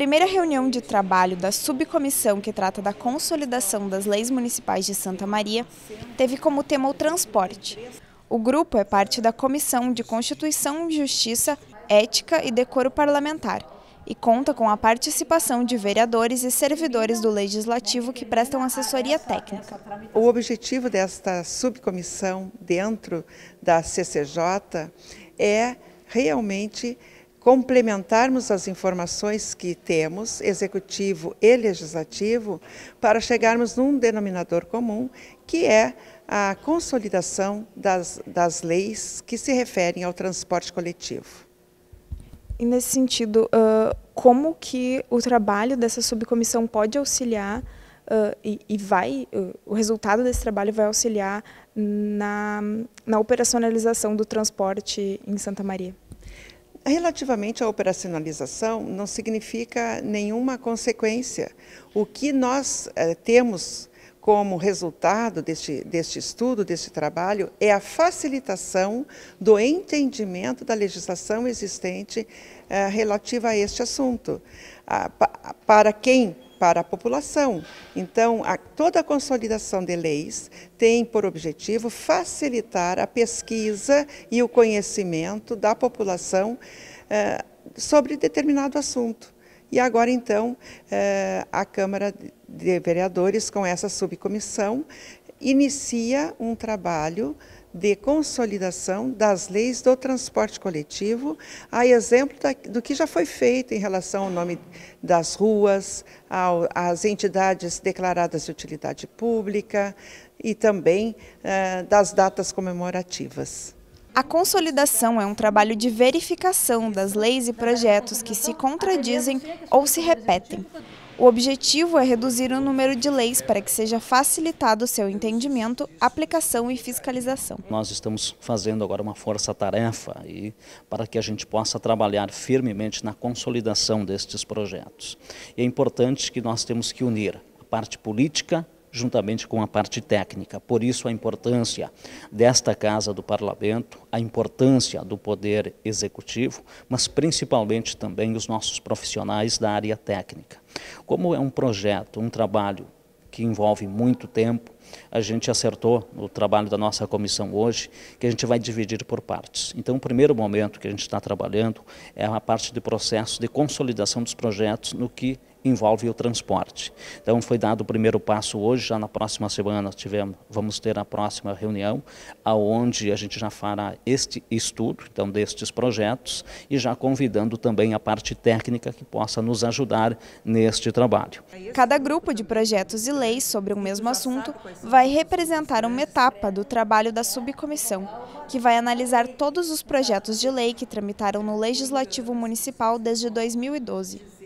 primeira reunião de trabalho da subcomissão que trata da consolidação das leis municipais de Santa Maria teve como tema o transporte. O grupo é parte da Comissão de Constituição, Justiça, Ética e Decoro Parlamentar e conta com a participação de vereadores e servidores do Legislativo que prestam assessoria técnica. O objetivo desta subcomissão dentro da CCJ é realmente complementarmos as informações que temos, executivo e legislativo, para chegarmos num denominador comum, que é a consolidação das, das leis que se referem ao transporte coletivo. E nesse sentido, uh, como que o trabalho dessa subcomissão pode auxiliar uh, e, e, vai, uh, o resultado desse trabalho vai auxiliar na, na operacionalização do transporte em Santa Maria? Relativamente à operacionalização, não significa nenhuma consequência. O que nós eh, temos como resultado deste, deste estudo, deste trabalho, é a facilitação do entendimento da legislação existente eh, relativa a este assunto. Ah, pa, para quem para a população. Então, a, toda a consolidação de leis tem por objetivo facilitar a pesquisa e o conhecimento da população eh, sobre determinado assunto. E agora, então, eh, a Câmara de Vereadores, com essa subcomissão, inicia um trabalho de consolidação das leis do transporte coletivo, a exemplo da, do que já foi feito em relação ao nome das ruas, ao, às entidades declaradas de utilidade pública e também eh, das datas comemorativas. A consolidação é um trabalho de verificação das leis e projetos que se contradizem ou se repetem. O objetivo é reduzir o número de leis para que seja facilitado o seu entendimento, aplicação e fiscalização. Nós estamos fazendo agora uma força-tarefa para que a gente possa trabalhar firmemente na consolidação destes projetos. E é importante que nós temos que unir a parte política, juntamente com a parte técnica. Por isso, a importância desta Casa do Parlamento, a importância do Poder Executivo, mas principalmente também os nossos profissionais da área técnica. Como é um projeto, um trabalho que envolve muito tempo, a gente acertou no trabalho da nossa comissão hoje, que a gente vai dividir por partes. Então, o primeiro momento que a gente está trabalhando é a parte de processo de consolidação dos projetos no que envolve o transporte. Então foi dado o primeiro passo hoje, já na próxima semana tivemos, vamos ter a próxima reunião, aonde a gente já fará este estudo, então destes projetos e já convidando também a parte técnica que possa nos ajudar neste trabalho. Cada grupo de projetos e leis sobre um mesmo assunto vai representar uma etapa do trabalho da subcomissão, que vai analisar todos os projetos de lei que tramitaram no Legislativo Municipal desde 2012.